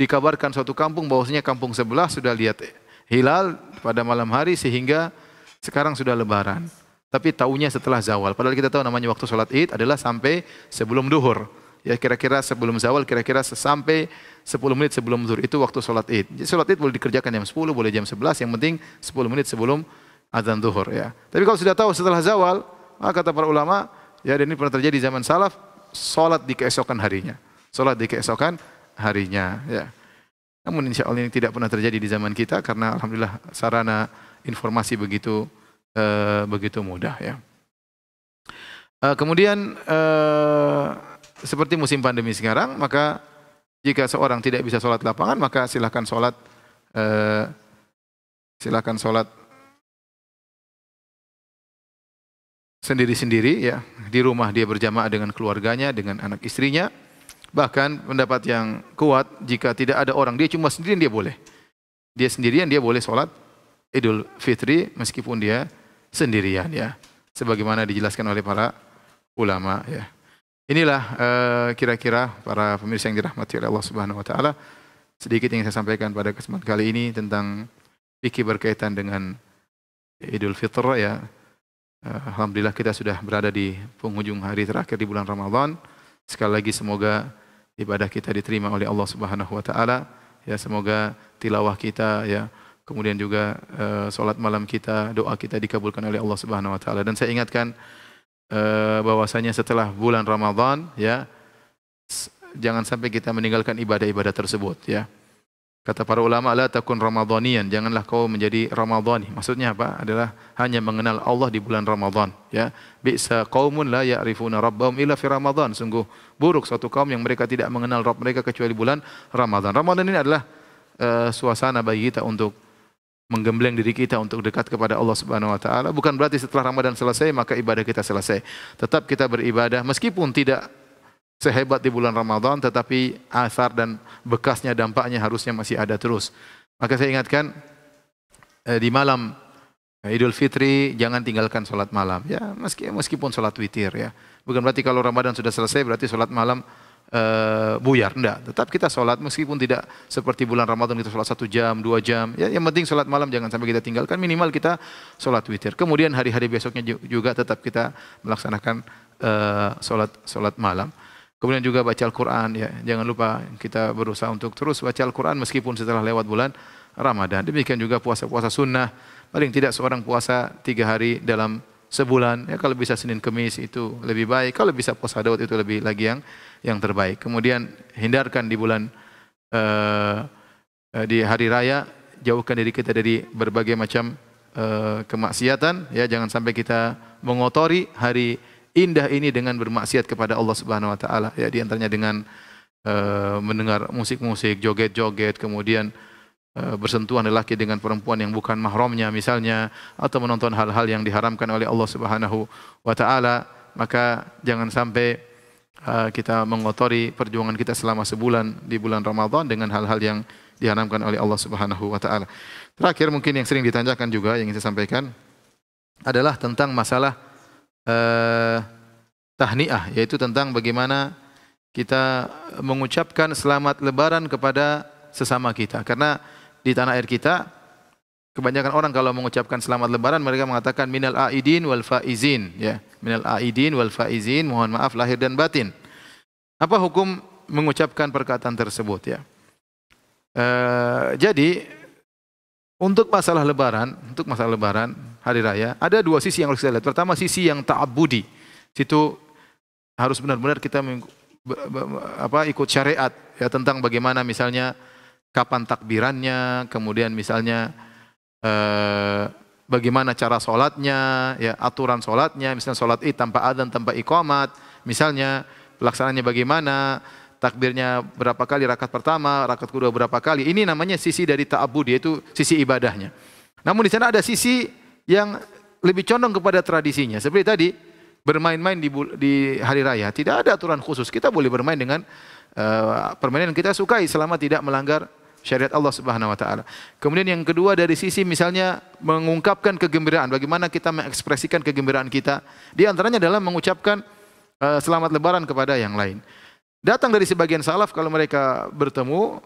Speaker 1: dikabarkan suatu kampung bahwasanya kampung sebelah sudah lihat hilal pada malam hari sehingga sekarang sudah lebaran. Tapi tahunya setelah zawal. Padahal kita tahu namanya waktu sholat id adalah sampai sebelum duhur. Ya kira-kira sebelum zawal, kira-kira sampai 10 menit sebelum duhur Itu waktu sholat id. Jadi sholat id boleh dikerjakan jam 10, boleh jam 11. Yang penting 10 menit sebelum azan duhur. Ya. Tapi kalau sudah tahu setelah zawal, maka ah, kata para ulama, ya dan ini pernah terjadi zaman salaf, sholat di keesokan harinya. Sholat di keesokan harinya. Ya. Namun insya Allah ini tidak pernah terjadi di zaman kita karena alhamdulillah sarana informasi begitu uh, begitu mudah ya. Uh, kemudian uh, seperti musim pandemi sekarang maka jika seorang tidak bisa sholat lapangan maka silahkan sholat uh, silahkan sholat sendiri-sendiri ya di rumah dia berjamaah dengan keluarganya dengan anak istrinya Bahkan pendapat yang kuat jika tidak ada orang dia cuma sendirian dia boleh. Dia sendirian dia boleh sholat Idul Fitri meskipun dia sendirian ya. Sebagaimana dijelaskan oleh para ulama ya. Inilah eh, kira-kira uh, para pemirsa yang dirahmati oleh Allah Subhanahu wa taala sedikit yang saya sampaikan pada kesempatan kali ini tentang fikih berkaitan dengan Idul Fitr ya. Eh, Alhamdulillah kita sudah berada di penghujung hari terakhir di bulan Ramadan. Sekali lagi semoga ibadah kita diterima oleh Allah Subhanahu wa taala. Ya semoga tilawah kita ya kemudian juga uh, eh, salat malam kita, doa kita dikabulkan oleh Allah Subhanahu wa taala. Dan saya ingatkan uh, bahwasanya setelah bulan Ramadan ya jangan sampai kita meninggalkan ibadah-ibadah tersebut ya. Kata para ulama, la takun ramadhanian, janganlah kau menjadi ramadhani. Maksudnya apa? Adalah hanya mengenal Allah di bulan Ramadhan. Ya, bisa kaumun la ya'rifuna rabbahum illa fi Ramadhan. Sungguh buruk suatu kaum yang mereka tidak mengenal Rabb mereka kecuali bulan Ramadhan. Ramadhan ini adalah uh, suasana bagi kita untuk menggembleng diri kita untuk dekat kepada Allah Subhanahu wa taala. Bukan berarti setelah Ramadan selesai maka ibadah kita selesai. Tetap kita beribadah meskipun tidak sehebat di bulan Ramadan tetapi asar dan bekasnya dampaknya harusnya masih ada terus. Maka saya ingatkan eh, di malam eh, Idul Fitri jangan tinggalkan sholat malam ya meskipun sholat witir ya bukan berarti kalau Ramadan sudah selesai berarti sholat malam Uh, buyar enggak tetap kita sholat meskipun tidak seperti bulan Ramadan kita sholat satu jam dua jam ya yang penting sholat malam jangan sampai kita tinggalkan minimal kita sholat witir kemudian hari-hari besoknya juga tetap kita melaksanakan uh, sholat sholat malam Kemudian juga baca Al-Quran ya. Jangan lupa kita berusaha untuk terus baca Al-Quran meskipun setelah lewat bulan Ramadan. Demikian juga puasa-puasa sunnah. Paling tidak seorang puasa tiga hari dalam sebulan. Ya, kalau bisa Senin Kemis itu lebih baik. Kalau bisa puasa Daud itu lebih lagi yang yang terbaik. Kemudian hindarkan di bulan uh, di hari raya jauhkan diri kita dari berbagai macam uh, kemaksiatan. Ya, jangan sampai kita mengotori hari indah ini dengan bermaksiat kepada Allah Subhanahu wa taala ya di antaranya dengan uh, mendengar musik-musik, joget-joget, kemudian uh, bersentuhan lelaki dengan perempuan yang bukan mahromnya misalnya atau menonton hal-hal yang diharamkan oleh Allah Subhanahu wa taala, maka jangan sampai uh, kita mengotori perjuangan kita selama sebulan di bulan Ramadan dengan hal-hal yang diharamkan oleh Allah Subhanahu wa taala. Terakhir mungkin yang sering ditanyakan juga yang ingin saya sampaikan adalah tentang masalah eh, tahniah yaitu tentang bagaimana kita mengucapkan selamat lebaran kepada sesama kita karena di tanah air kita kebanyakan orang kalau mengucapkan selamat lebaran mereka mengatakan minal aidin wal faizin ya minal aidin wal faizin mohon maaf lahir dan batin apa hukum mengucapkan perkataan tersebut ya eh, jadi untuk masalah lebaran, untuk masalah lebaran, hari raya, ada dua sisi yang harus kita lihat. Pertama sisi yang ta'abudi. Situ harus benar-benar kita apa ikut syariat ya tentang bagaimana misalnya kapan takbirannya, kemudian misalnya eh, bagaimana cara sholatnya, ya aturan sholatnya, misalnya sholat id tanpa adzan tanpa ikomat, misalnya pelaksanaannya bagaimana, takbirnya berapa kali, rakaat pertama, rakaat kedua berapa kali. Ini namanya sisi dari ta'abud, yaitu sisi ibadahnya. Namun di sana ada sisi yang lebih condong kepada tradisinya. Seperti tadi, bermain-main di, di hari raya. Tidak ada aturan khusus. Kita boleh bermain dengan uh, permainan yang kita sukai selama tidak melanggar syariat Allah Subhanahu wa taala. Kemudian yang kedua dari sisi misalnya mengungkapkan kegembiraan, bagaimana kita mengekspresikan kegembiraan kita. Di antaranya adalah mengucapkan uh, selamat lebaran kepada yang lain. Datang dari sebagian salaf kalau mereka bertemu,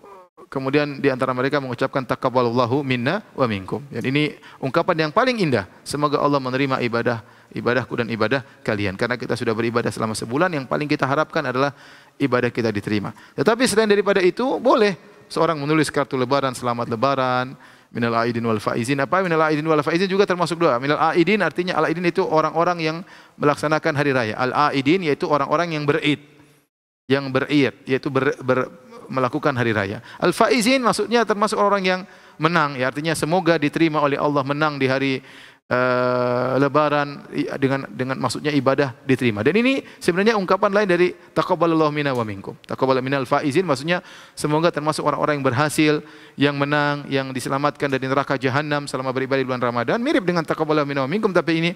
Speaker 1: kemudian di antara mereka mengucapkan takabbalallahu minna wa minkum. Dan ini ungkapan yang paling indah. Semoga Allah menerima ibadah ibadahku dan ibadah kalian. Karena kita sudah beribadah selama sebulan, yang paling kita harapkan adalah ibadah kita diterima. Tetapi selain daripada itu, boleh seorang menulis kartu lebaran, selamat lebaran, minal aidin wal faizin. Apa minal aidin wal faizin juga termasuk doa. Minal aidin artinya al aidin itu orang-orang yang melaksanakan hari raya. Al aidin yaitu orang-orang yang berid yang beriyat yaitu ber, ber, melakukan hari raya. Al faizin maksudnya termasuk orang yang menang ya artinya semoga diterima oleh Allah menang di hari uh, lebaran dengan dengan maksudnya ibadah diterima. Dan ini sebenarnya ungkapan lain dari taqabbalallahu minna wa minkum. Taqabbal al faizin maksudnya semoga termasuk orang-orang yang berhasil, yang menang, yang diselamatkan dari neraka jahanam selama beribadah di bulan Ramadan mirip dengan taqabbalallahu minna wa minkum tapi ini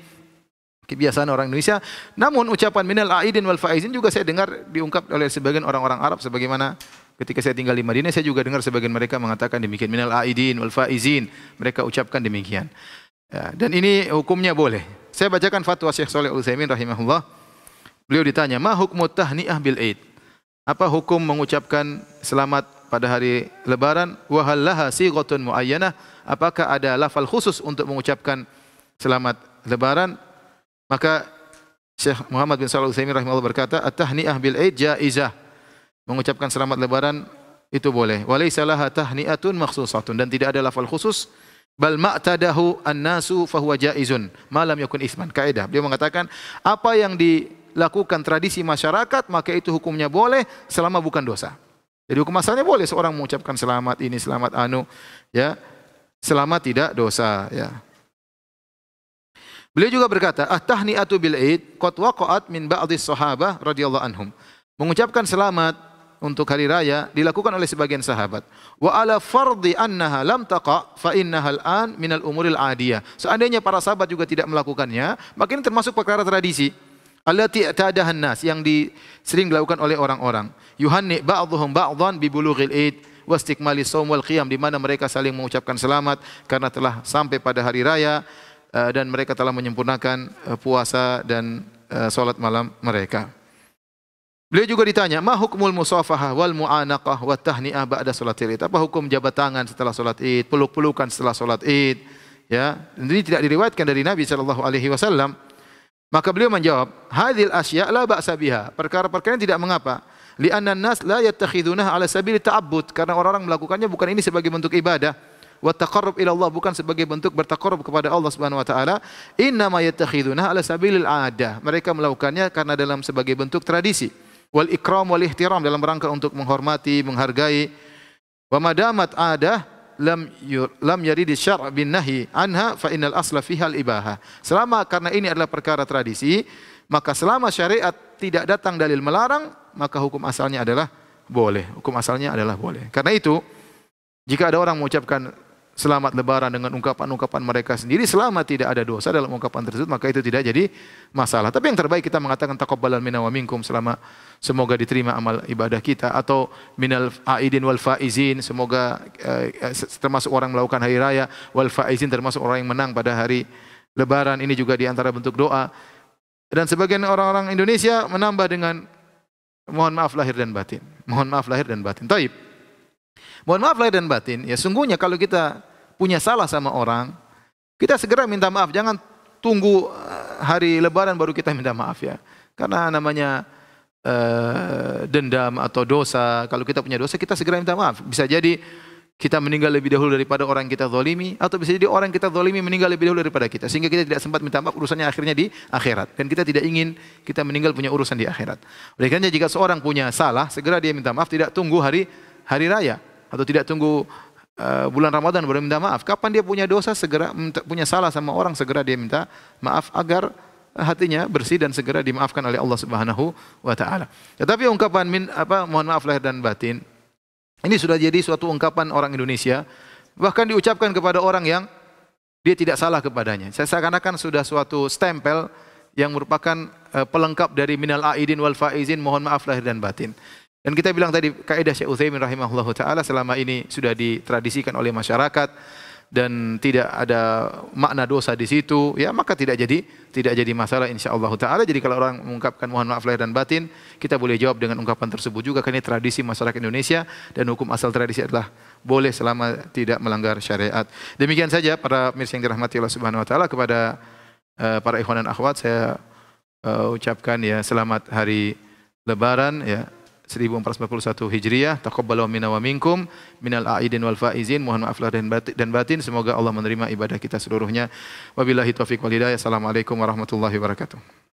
Speaker 1: kebiasaan orang Indonesia. Namun ucapan minal aidin wal faizin juga saya dengar diungkap oleh sebagian orang-orang Arab sebagaimana ketika saya tinggal di Madinah saya juga dengar sebagian mereka mengatakan demikian minal aidin wal faizin. Mereka ucapkan demikian. Ya, dan ini hukumnya boleh. Saya bacakan fatwa Syekh Saleh Utsaimin rahimahullah. Beliau ditanya, "Ma hukmu tahni'ah bil Aid?" Apa hukum mengucapkan selamat pada hari lebaran? Wa hal laha sighatun muayyanah? Apakah ada lafal khusus untuk mengucapkan selamat lebaran? Maka Syekh Muhammad bin Salih Utsaimin rahimahullah berkata, "At-tahni'ah bil Aid jaizah." Mengucapkan selamat lebaran itu boleh. Walaysa laha tahni'atun makhsusatun dan tidak ada lafal khusus bal ma'tadahu an-nasu fahuwa jaizun malam yakun isman. Kaidah. Beliau mengatakan apa yang dilakukan tradisi masyarakat maka itu hukumnya boleh selama bukan dosa. Jadi hukum asalnya boleh seorang mengucapkan selamat ini selamat anu ya selama tidak dosa ya. Beliau juga berkata, "At-tahni'atu bil Eid qad waqa'at min ba'dhi sahabah radhiyallahu anhum." Mengucapkan selamat untuk hari raya dilakukan oleh sebagian sahabat. Wa ala fardhi annaha lam taqa fa innaha an Minal umuril 'adiyah. Seandainya para sahabat juga tidak melakukannya, maka ini termasuk perkara tradisi. Allati ta'adahan nas yang di, sering dilakukan oleh orang-orang. Yuhanni ba'dhum ba'dhan bi bulughil Eid wastikmali saum wal qiyam di mana mereka saling mengucapkan selamat karena telah sampai pada hari raya Eh, dan mereka telah menyempurnakan eh, puasa dan eh, solat malam mereka. Beliau juga ditanya, "Ma hukmul musafahah wal mu'anaqah wat tahni'ah ba'da salatil Id?" Apa hukum jabat tangan setelah salat Id, peluk-pelukan setelah salat Id? Ya, ini tidak diriwayatkan dari Nabi sallallahu alaihi wasallam. Maka beliau menjawab, "Hadhil asya' la ba'sa biha." Perkara-perkara ini tidak mengapa. Li'anna nas la yattakhidunah ala sabil ta'abbud, karena orang-orang melakukannya bukan ini sebagai bentuk ibadah, wa taqarrub ila Allah bukan sebagai bentuk bertaqarrub kepada Allah Subhanahu wa taala. Inna ma yattakhiduna ala sabilil adah. Mereka melakukannya karena dalam sebagai bentuk tradisi. Wal ikram wal ihtiram dalam rangka untuk menghormati, menghargai. Wa madamat adah lam yur, lam di syar' bin nahi anha fa innal asla fiha al ibaha. Selama karena ini adalah perkara tradisi, maka selama syariat tidak datang dalil melarang, maka hukum asalnya adalah boleh. Hukum asalnya adalah boleh. Karena itu, jika ada orang mengucapkan selamat lebaran dengan ungkapan-ungkapan mereka sendiri selama tidak ada dosa dalam ungkapan tersebut maka itu tidak jadi masalah. Tapi yang terbaik kita mengatakan taqabbalan minna wa minkum selama semoga diterima amal ibadah kita atau minal aidin wal faizin semoga eh, eh termasuk orang melakukan hari raya wal faizin termasuk orang yang menang pada hari lebaran ini juga di antara bentuk doa. Dan sebagian orang-orang Indonesia menambah dengan mohon maaf lahir dan batin. Mohon maaf lahir dan batin. Taib. Mohon maaf lahir dan batin. Ya sungguhnya kalau kita punya salah sama orang, kita segera minta maaf. Jangan tunggu eh, hari lebaran baru kita minta maaf ya. Karena namanya uh, dendam atau dosa, kalau kita punya dosa kita segera minta maaf. Bisa jadi kita meninggal lebih dahulu daripada orang kita zalimi atau bisa jadi orang kita zalimi meninggal lebih dahulu daripada kita sehingga kita tidak sempat minta maaf urusannya akhirnya di akhirat dan kita tidak ingin kita meninggal punya urusan di akhirat. Oleh karena jika seorang punya salah segera dia minta maaf tidak tunggu hari hari raya atau tidak tunggu Eh, bulan Ramadan baru minta maaf. Kapan dia punya dosa segera punya salah sama orang segera dia minta maaf agar hatinya bersih dan segera dimaafkan oleh Allah Subhanahu wa taala. Tetapi ungkapan min apa mohon maaf lahir dan batin ini sudah jadi suatu ungkapan orang Indonesia bahkan diucapkan kepada orang yang dia tidak salah kepadanya. Saya seakan-akan sudah suatu stempel yang merupakan eh, pelengkap dari minal aidin wal faizin mohon maaf lahir dan batin. Dan kita bilang tadi kaidah Syekh Utsaimin rahimahullahu taala selama ini sudah ditradisikan oleh masyarakat dan tidak ada makna dosa di situ, ya maka tidak jadi tidak jadi masalah insyaallah taala. Jadi kalau orang mengungkapkan mohon maaf lahir dan batin, kita boleh jawab dengan ungkapan tersebut juga karena ini tradisi masyarakat Indonesia dan hukum asal tradisi adalah boleh selama tidak melanggar syariat. Demikian saja para pemirsa yang dirahmati Allah Subhanahu wa taala kepada uh, para ikhwan dan akhwat saya uh, ucapkan ya selamat hari lebaran ya 1441 Hijriah. Taqabbalu minna wa minkum minal aidin wal faizin. Mohon maaf lahir dan batin. Semoga Allah menerima ibadah kita seluruhnya. Wabillahi taufiq wal hidayah. Assalamualaikum warahmatullahi wabarakatuh.